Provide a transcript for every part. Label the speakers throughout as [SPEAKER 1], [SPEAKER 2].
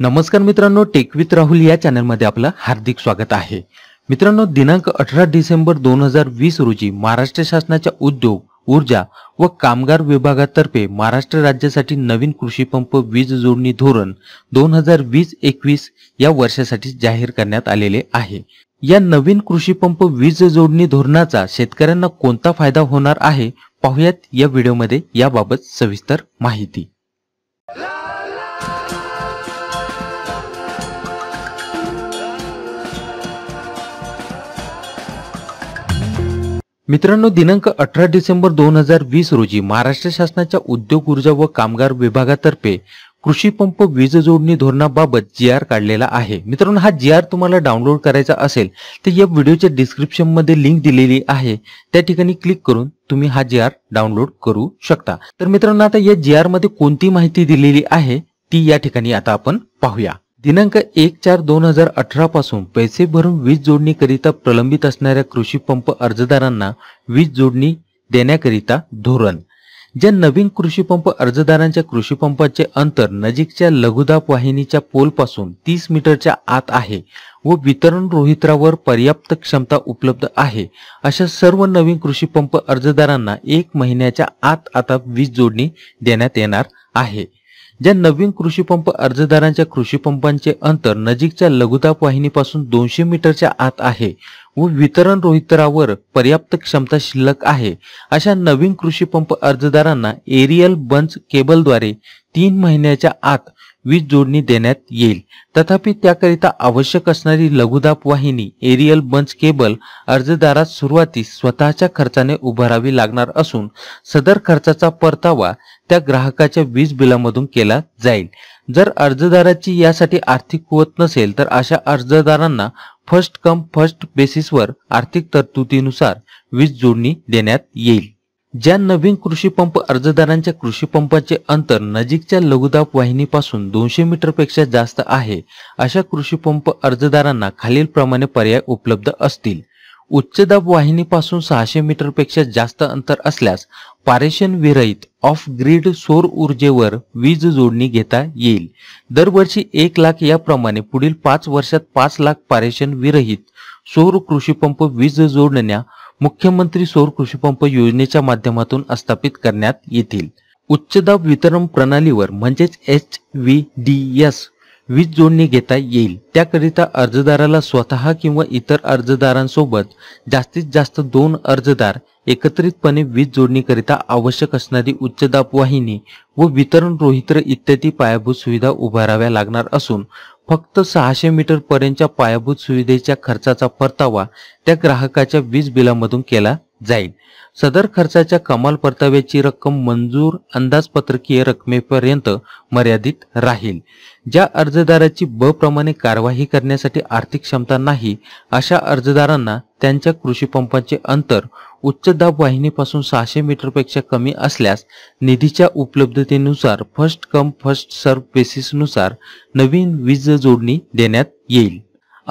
[SPEAKER 1] नमस्कार मित्रांनो टेक राहुल या चॅनलमध्ये आपलं हार्दिक स्वागत आहे मित्रांनो दिनांक अठरा डिसेंबर दोन हजार वीस रोजी महाराष्ट्र शासनाच्या उद्योग ऊर्जा व कामगार विभागातर्फे महाराष्ट्र राज्यासाठी नवीन कृषी पंप वीज जोडणी धोरण दोन हजार वीस एकवीस या वर्षासाठी जाहीर करण्यात आलेले आहे या नवीन कृषी पंप वीज जोडणी धोरणाचा शेतकऱ्यांना कोणता फायदा होणार आहे पाहुयात या व्हिडिओमध्ये याबाबत सविस्तर माहिती मित्रांनो दिनांक अठरा डिसेंबर दोन हजार वीस रोजी महाराष्ट्र शासनाच्या उद्योग ऊर्जा व कामगार विभागातर्फे कृषी पंप वीज जोडणी धोरणाबाबत जी आर काढलेला आहे मित्रांनो हा जी आर तुम्हाला डाउनलोड करायचा असेल तर या व्हिडिओच्या मध्ये लिंक दिलेली आहे त्या ठिकाणी क्लिक करून तुम्ही हा जी आर डाउनलोड करू शकता तर मित्रांनो आता या जी आर मध्ये कोणती माहिती दिलेली आहे ती या ठिकाणी आता आपण पाहूया दिनांक एक चार दोन हजार अठरा पासून पैसे भरून वीज करिता प्रलंबित असणाऱ्या कृषी पंप अर्जदारांना वीज जोडणी देण्याकरिता धोरण ज्या नवीन कृषी पंप अर्जदारांच्या कृषी पंपाचे अंतर नजीकच्या लघुदाब वाहिनीच्या पोलपासून तीस मीटरच्या आत आहे व वितरण रोहित्रावर पर्याप्त क्षमता उपलब्ध आहे अशा सर्व नवीन कृषी पंप अर्जदारांना एक महिन्याच्या आत आता वीज जोडणी देण्यात येणार आहे ज्या नवीन कृषीपंप अर्जदारांच्या पंपांचे अंतर नजीकच्या लघुताप वाहिनीपासून दोनशे मीटरच्या आत आहे व वितरण रोहितरावर पर्याप्त क्षमता शिल्लक आहे अशा नवीन कृषीपंप अर्जदारांना एरियल बंच केबलद्वारे तीन महिन्याच्या आत वीज जोडणी देण्यात येईल तथापि त्याकरिता आवश्यक असणारी लघुदाब वाहिनी एरियल बंच केबल अर्जदारास सुरुवातीस स्वतःच्या खर्चाने उभारावी लागणार असून सदर खर्चाचा परतावा त्या ग्राहकाच्या वीज बिलामधून केला जाईल जर अर्जदाराची यासाठी आर्थिक कुवत नसेल तर अशा अर्जदारांना फर्स्ट कम फर्स्ट बेसिसवर आर्थिक तरतुदीनुसार वीज जोडणी देण्यात येईल ज्या नवीन कृषी पंप अर्जदारांच्या कृषी पंपाचे अंतर नजीकच्या लघुदाब वाहिनीपासून दोनशे मीटरपेक्षा जास्त आहे अशा कृषी पंप अर्जदारांना खालीलप्रमाणे पर्याय उपलब्ध असतील उच्चदाब वाहिनीपासून सहाशे मीटरपेक्षा जास्त अंतर असल्यास पारेषण विरहित ऑफ ग्रीड सौर ऊर्जेवर वीज जोडणी घेता येईल दरवर्षी एक लाख याप्रमाणे पुढील पाच वर्षात पाच लाख पारेषण विरहित सौर कृषीपंप वीज जोडण्या मुख्यमंत्री सौर कृषीपंप योजनेच्या माध्यमातून स्थापित करण्यात येतील उच्चदाब वितरण प्रणालीवर म्हणजेच एच व्ही डी एस वीज जोडणी घेता येईल त्याकरिता अर्जदाराला स्वतः किंवा इतर अर्जदारांसोबत जास्तीत जास्त दोन अर्जदार एकत्रितपणे वीज जोडणीकरिता आवश्यक असणारी उच्च दाब वाहिनी व वितरण रोहित्र इत्यादी पायाभूत सुविधा उभाराव्या लागणार असून फक्त सहाशे मीटर पर्यंतच्या पायाभूत सुविधेच्या खर्चाचा परतावा त्या ग्राहकाच्या वीज बिलामधून केला जाईल सदर खर्चाच्या कमाल परताव्याची रक्कम मंजूर अंदाजपत्रकीय रकमेपर्यंत मर्यादित राहील ज्या अर्जदाराची ब प्रमाणे कार्यवाही करण्यासाठी आर्थिक क्षमता नाही अशा अर्जदारांना त्यांच्या कृषी पंपाचे अंतर उच्च दाब वाहिनीपासून सहाशे मीटरपेक्षा कमी असल्यास निधीच्या उपलब्धतेनुसार फर्स्ट कम फर्स्ट सर्व बेसिसनुसार नवीन वीज जोडणी देण्यात येईल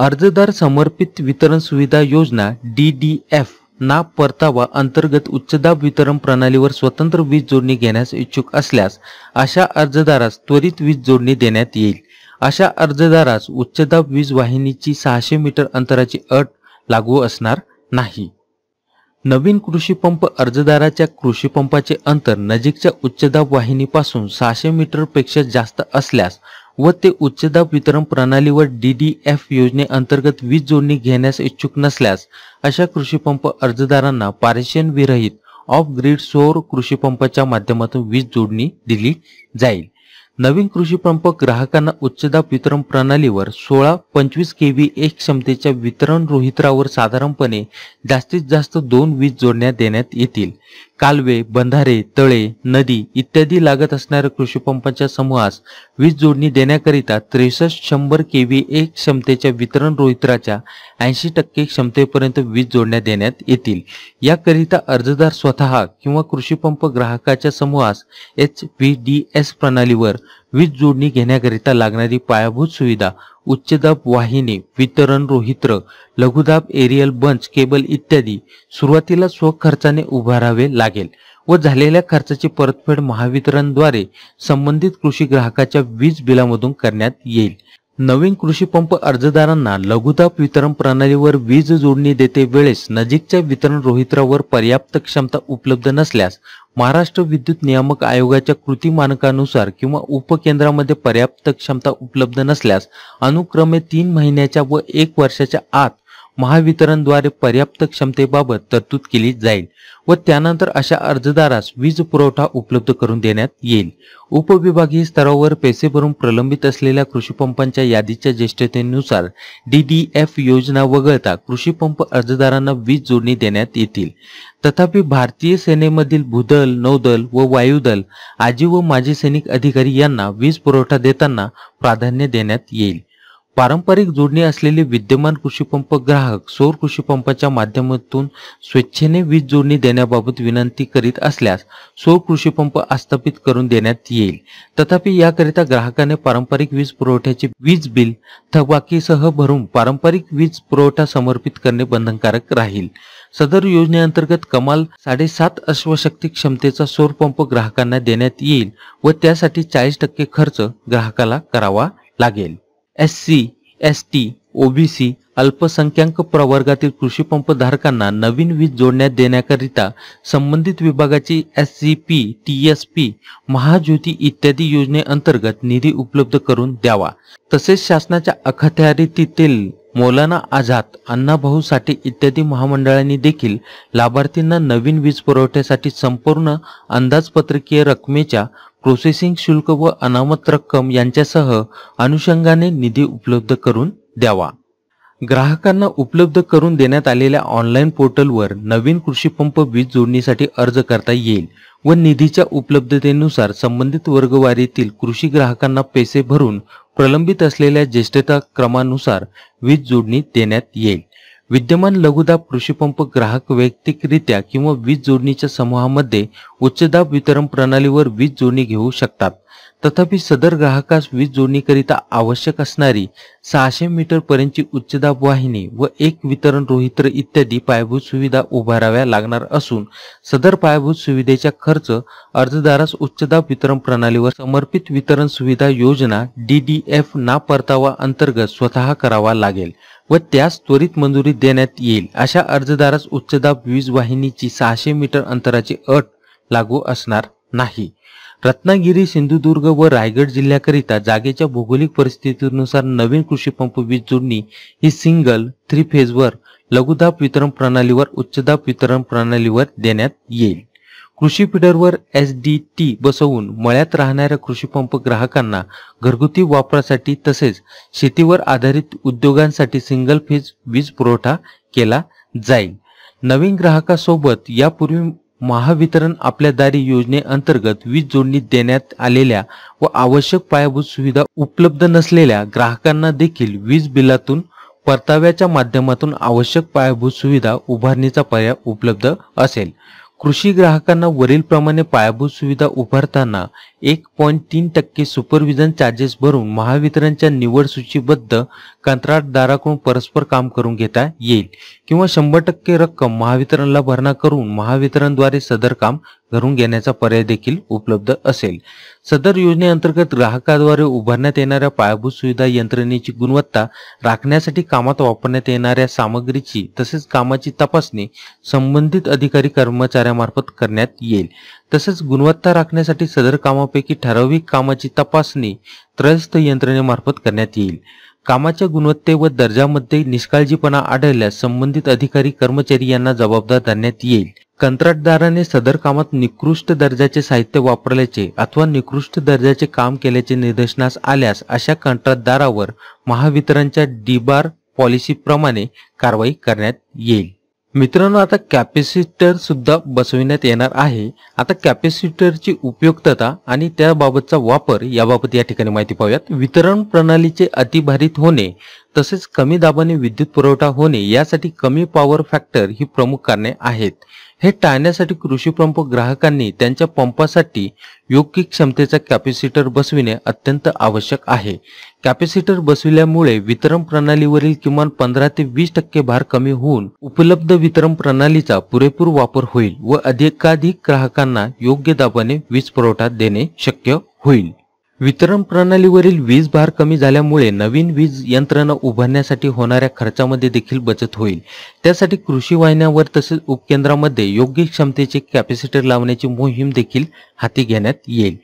[SPEAKER 1] अर्जदार समर्पित वितरण सुविधा योजना डी डी एफ ना परतावा अंतर्गत उच्चदाब वितरण प्रणालीवर स्वतंत्र वीज जोडणी घेण्यास इच्छुक असल्यास अशा अर्जदारास त्वरित वीज जोडणी देण्यात येईल अशा अर्जदारास उच्चदाब वीज वाहिनीची सहाशे मीटर अंतराची अट लागू असणार नाही नवीन कृषी पंप अर्जदाराच्या कृषी पंपाचे अंतर नजीकच्या उच्चदाब वाहिनीपासून सहाशे पेक्षा जास्त असल्यास व ते उच्चदाब वितरण प्रणालीवर डी डी एफ योजनेअंतर्गत वीज जोडणी घेण्यास इच्छुक नसल्यास अशा कृषीपंप अर्जदारांना पारेषण विरहित ऑफ ग्रीड सौर कृषीपंपाच्या माध्यमातून वीज जोडणी दिली जाईल नवीन कृषीपंप ग्राहकांना उच्चदाब वितरण प्रणालीवर सोळा पंचवीस के व्ही एक क्षमतेच्या वितरण रोहित्रावर साधारणपणे जास्तीत जास्त दोन वीज जोडण्या देण्यात येतील कालवे बंधारे तळे नदी इत्यादी लागत असणाऱ्या कृषीपंपांच्या समूहास वीज जोडणी देण्याकरिता त्रेसष्ट शंभर के व्ही एक क्षमतेच्या वितरण रोहित्राच्या ऐंशी टक्के क्षमतेपर्यंत वीज जोडण्या देण्यात येतील याकरिता अर्जदार स्वतः किंवा कृषीपंप ग्राहकाच्या समूहास एच व्ही डी एस प्रणालीवर वीज जोडणी घेण्याकरिता लागणारी पायाभूत सुविधा उच्चदाब वाहिनी वितरण रोहित्र लघुदाब एरियल बंच केबल इत्यादी सुरुवातीला स्वखर्चाने उभारावे लागेल व झालेल्या खर्चाची परतफेड महावितरणद्वारे संबंधित कृषी ग्राहकाच्या वीज बिलामधून करण्यात येईल नवीन कृषी पंप अर्जदारांना लघुताप वितरण प्रणालीवर वीज जोडणी देते वेळेस नजीकच्या वितरण रोहित्रावर पर्याप्त क्षमता उपलब्ध नसल्यास महाराष्ट्र विद्युत नियामक आयोगाच्या कृती मानकानुसार किंवा उपकेंद्रामध्ये पर्याप्त क्षमता उपलब्ध नसल्यास अनुक्रमे तीन महिन्याच्या व एक वर्षाच्या आत महावितरणद्वारे पर्याप्त क्षमतेबाबत तरतूद केली जाईल व त्यानंतर अशा अर्जदारास वीज पुरवठा उपलब्ध करून देण्यात येईल उपविभागीय स्तरावर पैसे भरून प्रलंबित असलेल्या कृषीपंपांच्या यादीच्या ज्येष्ठतेनुसार डी योजना वगळता कृषीपंप अर्जदारांना वीज जोडणी देण्यात येतील तथापि भारतीय सेनेमधील भूदल नौदल व वायुदल आजी व माजी सैनिक अधिकारी यांना वीज पुरवठा देताना प्राधान्य देण्यात येईल पारंपरिक जोडणी असलेले विद्यमान कृषीपंप ग्राहक सौर कृषी पंपाच्या माध्यमातून स्वेच्छेने वीज जोडणी देण्याबाबत विनंती करीत असल्यास सौर कृषी पंप आस्थापित करून देण्यात येईल तथापि याकरिता ग्राहकाने पारंपरिक वीज पुरवठ्याचे वीज बिल थकबाकीसह भरून पारंपरिक वीज पुरवठा समर्पित करणे बंधनकारक राहील सदर योजनेअंतर्गत कमाल साडेसात अश्वशक्ती क्षमतेचा सौर पंप ग्राहकांना देण्यात येईल व त्यासाठी चाळीस टक्के खर्च ग्राहकाला करावा लागेल S C S T OBC अल्पसंख्याक प्रवर्गातील कृषी पंप धारकांना नवीन वीज जोडण्यात देण्याकरिता संबंधित विभागाची S C P T S P Mahajyoti इत्यादी योजनेअंतर्गत निधी उपलब्ध करून द्यावा तसेच शासनाच्या अखत्यारीतील मौलाना आझाद अण्णाभाऊ साठे इत्यादी महामंडळांनी देखील लाभार्थींना नवीन वीज पुरवठ्यासाठी संपूर्ण अंदाजपत्रकीय रकमेच्या प्रोसेसिंग शुल्क व अनामत रक्कम यांच्यासह अनुषंगाने निधी उपलब्ध करून द्यावा ग्राहकांना उपलब्ध करून देण्यात आलेल्या ऑनलाईन पोर्टलवर नवीन कृषी पंप वीज जोडणीसाठी अर्ज करता येईल व निधीच्या उपलब्धतेनुसार संबंधित वर्गवारीतील कृषी ग्राहकांना पैसे भरून प्रलंबित असलेल्या ज्येष्ठता क्रमानुसार वीज जोडणी देण्यात येईल विद्यमान लघुदाब कृषीपंप ग्राहक वैयक्तिकरित्या किंवा वीज जोडणीच्या समूहामध्ये उच्चदाब वितरण प्रणालीवर वीज जोडणी घेऊ शकतात तथापि सदर ग्राहकास वीज जोडणीकरिता आवश्यक असणारी सहाशे मीटर पर्यंत उच्चदाब वाहिनी व एक वितरण रोहित्र इत्यादी पायाभूत सुविधा उभाराव्या लागणार असून सदर पायाभूत सुविधेचा खर्च अर्जदारास उच्चदाब वितरण प्रणालीवर समर्पित वितरण सुविधा योजना डी ना परतावा अंतर्गत स्वतः करावा लागेल व त्यास त्वरित मंजुरी देण्यात येईल अशा अर्जदारास उच्चदाब वीज वाहिनीची सहाशे मीटर अंतराची अट लागू असणार नाही रत्नागिरी सिंधुदुर्ग व रायगड जिल्ह्याकरिता जागेच्या भौगोलिक परिस्थितीनुसार नवीन कृषी पंप वीज जोडणी ही सिंगल थ्री फेजवर लघुदाब वितरण प्रणालीवर उच्चदाब वितरण प्रणालीवर देण्यात येईल कृषी फीडरवर एस डी टी बसवून मळ्यात राहणाऱ्या पंप ग्राहकांना घरगुती वापरासाठी तसेच शेतीवर आधारित उद्योगांसाठी सिंगल फेज वीज पुरवठा केला जाईल नवीन ग्राहकासोबत यापूर्वी महावितरण आपल्या दारी योजनेअंतर्गत वीज जोडणी देण्यात आलेल्या व आवश्यक पायाभूत सुविधा उपलब्ध नसलेल्या ग्राहकांना देखील वीज बिलातून परताव्याच्या माध्यमातून आवश्यक पायाभूत सुविधा उभारणीचा पर्याय उपलब्ध असेल कृषी ग्राहकांना वरीलप्रमाणे पायाभूत सुविधा उभारताना एक पॉईंट तीन टक्के सुपरविजन चार्जेस भरून महावितरणच्या निवड सूचीबद्ध कंत्राटदाराकडून परस्पर काम करून घेता येईल किंवा शंभर टक्के रक्कम महावितरणला भरणा करून महावितरणद्वारे सदर काम धरून घेण्याचा पर्याय देखील उपलब्ध असेल सदर योजनेअंतर्गत ग्राहकाद्वारे उभारण्यात येणाऱ्या पायाभूत सुविधा यंत्रणेची गुणवत्ता राखण्यासाठी कामात वापरण्यात येणाऱ्या सामग्रीची तसेच कामाची तपासणी संबंधित अधिकारी कर्मचाऱ्यामार्फत करण्यात येईल तसेच गुणवत्ता राखण्यासाठी सदर कामापैकी ठराविक कामाची तपासणी त्रयस्थ यंत्रणेमार्फत करण्यात येईल कामाच्या गुणवत्ते व दर्जामध्ये निष्काळजीपणा आढळल्यास संबंधित अधिकारी कर्मचारी यांना जबाबदार धरण्यात येईल कंत्राटदाराने सदर कामात निकृष्ट दर्जाचे साहित्य वापरल्याचे अथवा निकृष्ट दर्जाचे काम केल्याचे निदर्शनास आल्यास अशा कंत्राटदारावर महावितरणच्या डीबार पॉलिसीप्रमाणे कारवाई करण्यात येईल मित्रांनो आता कॅपॅसिटर सुद्धा बसविण्यात येणार आहे आता कॅपॅसिटरची उपयुक्तता आणि त्याबाबतचा वापर याबाबत या ठिकाणी माहिती पाहूयात वितरण प्रणालीचे अतिभारित होणे तसेच कमी दाबाने विद्युत पुरवठा होणे यासाठी कमी पॉवर फॅक्टर ही प्रमुख कारणे आहेत हे टाळण्यासाठी कृषीपंप ग्राहकांनी त्यांच्या पंपासाठी योग्य क्षमतेचा कॅपॅसिटर बसविणे अत्यंत आवश्यक आहे कॅपॅसिटर बसविल्यामुळे वितरण प्रणालीवरील किमान पंधरा ते वीस टक्के भार कमी होऊन उपलब्ध वितरण प्रणालीचा पुरेपूर वापर होईल व अधिकाधिक ग्राहकांना योग्य दाबाने वीज पुरवठा देणे शक्य होईल वितरण प्रणालीवरील वीज भार कमी झाल्यामुळे नवीन वीज यंत्रणा उभारण्यासाठी होणाऱ्या खर्चामध्ये देखील बचत होईल त्यासाठी कृषी वाहिन्यांवर तसेच उपकेंद्रामध्ये योग्य क्षमतेचे कॅपॅसिटर लावण्याची मोहीम देखील हाती घेण्यात येईल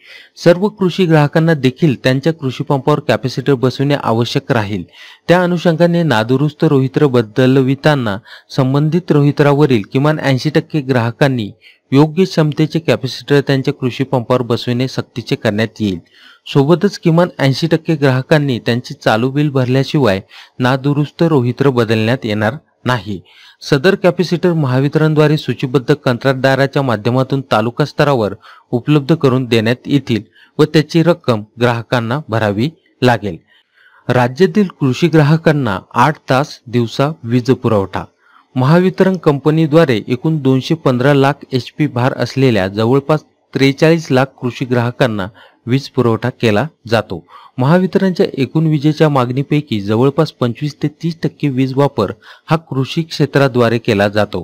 [SPEAKER 1] सर्व कृषी ग्राहकांना देखील त्यांच्या कृषी पंपावर कॅपॅसिटर बसविणे आवश्यक राहील त्या अनुषंगाने नादुरुस्त रोहित्र बदलविताना संबंधित रोहित्रावरील किमान ऐंशी टक्के ग्राहकांनी योग्य क्षमतेचे कॅपॅसिटर त्यांच्या कृषी पंपावर बसविणे सक्तीचे करण्यात येईल सोबतच किमान ऐंशी टक्के ग्राहकांनी त्यांची चालू बिल भरल्याशिवाय नादुरुस्त रोहित्र बदलण्यात येणार नाही सदर कॅपॅसिटर महावितरणद्वारे सूचीबद्ध कंत्राटदाराच्या माध्यमातून तालुका स्तरावर उपलब्ध करून देण्यात येतील व त्याची रक्कम ग्राहकांना भरावी लागेल राज्यातील कृषी ग्राहकांना आठ तास दिवसा वीज पुरवठा महावितरण कंपनीद्वारे एकूण दोनशे पंधरा लाख एच पी भार असलेल्या जवळपास त्रेचाळीस लाख कृषी ग्राहकांना वीज पुरवठा केला जातो महावितरणच्या एकूण विजेच्या मागणीपैकी जवळपास पंचवीस ते तीस टक्के वीज वापर हा कृषी क्षेत्राद्वारे केला जातो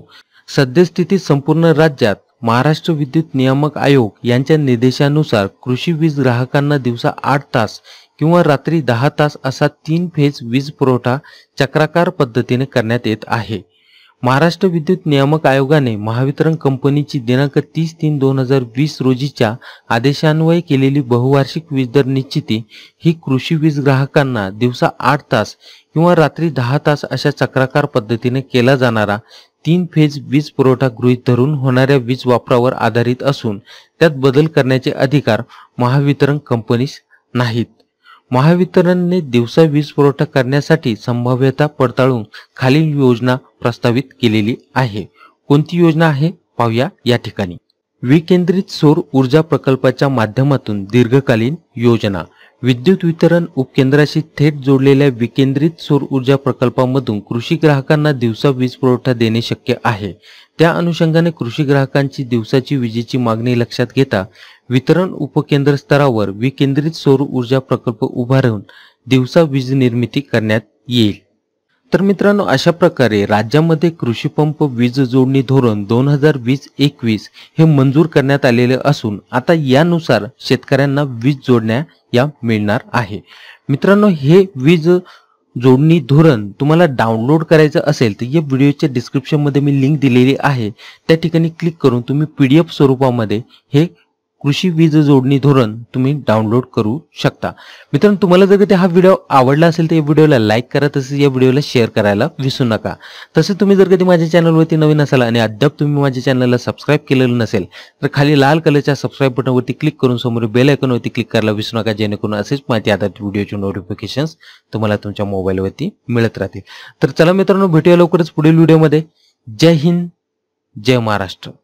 [SPEAKER 1] सद्यस्थितीत संपूर्ण राज्यात महाराष्ट्र विद्युत नियामक आयोग यांच्या निर्देशानुसार कृषी वीज ग्राहकांना दिवसा आठ तास किंवा रात्री दहा तास असा तीन फेज वीज पुरवठा चक्राकार पद्धतीने करण्यात येत आहे महाराष्ट्र विद्युत नियामक आयोगाने महावितरण कंपनीची दिनांक तीस तीन दोन हजार वीस रोजीच्या आदेशान्वये केलेली बहुवार्षिक वीज दर निश्चिती ही कृषी वीज ग्राहकांना दिवसा आठ तास किंवा रात्री दहा तास अशा चक्राकार पद्धतीने केला जाणारा तीन फेज वीज पुरवठा गृहीत धरून होणाऱ्या वीज वापरावर आधारित असून त्यात बदल करण्याचे अधिकार महावितरण कंपनीस नाहीत महावितरणने दिवसा वीज पुरवठा करण्यासाठी संभाव्यता पडताळून खालील योजना प्रस्तावित केलेली आहे कोणती योजना आहे पाहूया या ठिकाणी विकेंद्रित सौर ऊर्जा प्रकल्पाच्या माध्यमातून दीर्घकालीन योजना विद्युत वितरण उपकेंद्राशी थेट जोडलेल्या विकेंद्रित सौर ऊर्जा प्रकल्पामधून कृषी ग्राहकांना दिवसा वीज पुरवठा देणे शक्य आहे त्या अनुषंगाने कृषी ग्राहकांची दिवसाची विजेची मागणी लक्षात घेता वितरण उपकेंद्र स्तरावर विकेंद्रित सौर ऊर्जा प्रकल्प उभारून दिवसा वीज निर्मिती करण्यात येईल तर मित्रांनो अशा प्रकारे राज्यामध्ये कृषी पंप वीज जोडणी धोरण दोन हजार वीस एकवीस हे मंजूर करण्यात आलेले असून आता यानुसार शेतकऱ्यांना वीज जोडण्या या मिळणार आहे मित्रांनो हे वीज जोडणी धोरण तुम्हाला डाउनलोड करायचं असेल तर या व्हिडिओच्या डिस्क्रिप्शनमध्ये मी लिंक दिलेली आहे त्या ठिकाणी क्लिक करून तुम्ही पी डी एफ स्वरूपामध्ये हे कृषी वीज जोडणी धोरण तुम्ही डाउनलोड करू शकता मित्रांनो तुम्हाला जर हा व्हिडिओ आवडला असेल तर या व्हिडिओला लाईक करा तसेच या व्हिडिओला शेअर करायला विसरू नका तसेच तुम्ही जर कधी माझ्या चॅनलवरती नवीन असाल आणि अद्याप तुम्ही माझ्या चॅनलला सबस्क्राईब केलेलं नसेल तर खाली लाल कलरच्या सबस्क्राईब बटनवरती क्लिक करून समोर बेल आयकॉनवरती क्लिक करायला विसरू नका जेणेकरून असेच माहिती आधारित व्हिडिओचे नोटिफिकेशन तुम्हाला तुमच्या मोबाईलवरती मिळत राहतील तर चला मित्रांनो भेटूया लवकरच पुढील व्हिडिओमध्ये जय हिंद जय महाराष्ट्र